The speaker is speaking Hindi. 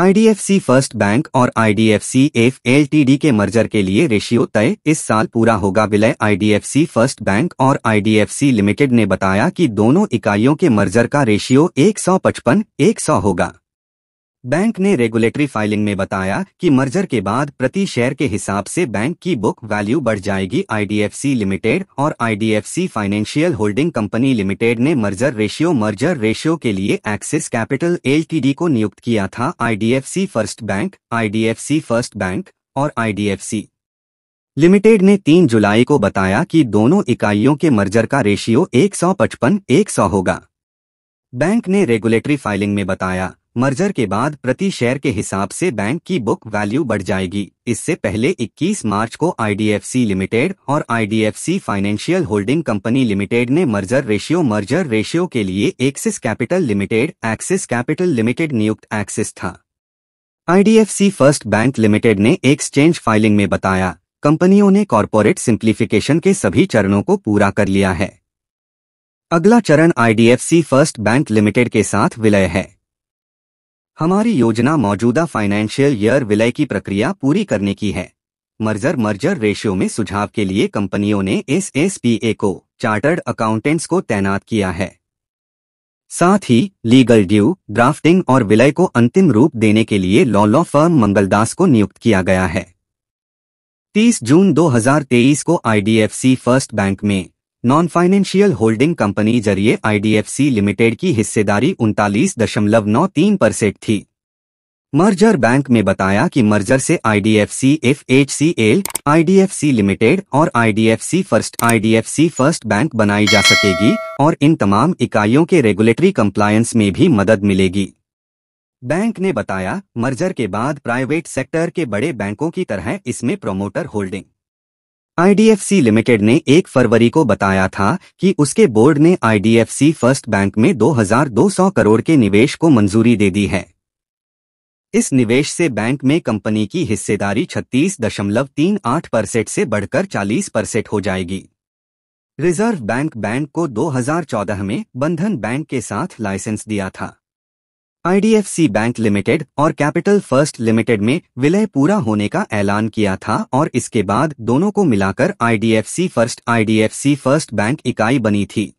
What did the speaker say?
आईडीएफसी फर्स्ट बैंक और आईडीएफसी एफ एलटीडी के मर्जर के लिए रेशियो तय इस साल पूरा होगा विलय आईडीएफसी फर्स्ट बैंक और आईडीएफसी लिमिटेड ने बताया कि दोनों इकाइयों के मर्जर का रेशियो 155 100 होगा बैंक ने रेगुलेटरी फाइलिंग में बताया कि मर्जर के बाद प्रति शेयर के हिसाब से बैंक की बुक वैल्यू बढ़ जाएगी आईडीएफसी लिमिटेड और IDFC financial holding company limited ने मर्जर रेशियो मर्जर रेशियो के लिए एक्सिस कैपिटल एलटीडी को नियुक्त किया था IDFC first bank IDFC first bank और आईडीएफसी लिमिटेड ने 3 जुलाई को बताया कि दोनों इकाइयों के मर्जर का रेशियो 155 100 होगा बैंक ने रेगुलेटरी फाइलिंग में बताया मर्जर के बाद प्रति शेयर के हिसाब से बैंक की बुक वैल्यू बढ़ जाएगी इससे पहले 21 मार्च को आईडीएफसी लिमिटेड और IDFC financial holding company limited ने मर्जर रेशियो मर्जर रेशियो के लिए Axis capital limited Axis capital limited नियुक्त एक्सिस था आईडीएफसी फर्स्ट बैंक लिमिटेड ने एक्सचेंज फाइलिंग में बताया कंपनियों ने कॉरपोरेट सिंप्लीफिकेशन के सभी चरणों को पूरा कर लिया है अगला चरण आईडीएफसी फर्स्ट बैंक लिमिटेड के साथ विलय है हमारी योजना मौजूदा फाइनेंशियल ईयर विलय की प्रक्रिया पूरी करने की है मर्जर मर्जर रेशियो में सुझाव के लिए कंपनियों ने एस एस पी ए को चार्टर्ड अकाउंटेंट्स को तैनात किया है साथ ही लीगल ड्यू ड्राफ्टिंग और विलय को अंतिम रूप देने के लिए लॉ लॉ फर्म मंगलदास को नियुक्त किया गया है 30 जून 2023 को आईडीएफसी फर्स्ट बैंक में नॉन फाइनेंशियल होल्डिंग कंपनी जरिए आईडीएफसी लिमिटेड की हिस्सेदारी उनतालीस दशमलव नौ तीन परसेंट थी मर्जर बैंक में बताया कि मर्जर से आईडीएफसी एल आईडीएफसी लिमिटेड और IDFC first IDFC first bank बनाई जा सकेगी और इन तमाम इकाइयों के रेगुलेटरी कंप्लायंस में भी मदद मिलेगी बैंक ने बताया मर्जर के बाद प्राइवेट सेक्टर के बड़े बैंकों की तरह इसमें प्रोमोटर होल्डिंग आईडीएफसी लिमिटेड ने 1 फरवरी को बताया था कि उसके बोर्ड ने आईडीएफसी फर्स्ट बैंक में 2,200 करोड़ के निवेश को मंजूरी दे दी है इस निवेश से बैंक में कंपनी की हिस्सेदारी 36.38 परसेंट से बढ़कर 40 परसेंट हो जाएगी रिजर्व बैंक बैंक को 2014 में बंधन बैंक के साथ लाइसेंस दिया था आईडीएफसी बैंक लिमिटेड और कैपिटल फर्स्ट लिमिटेड में विलय पूरा होने का ऐलान किया था और इसके बाद दोनों को मिलाकर IDFC first IDFC first bank इकाई बनी थी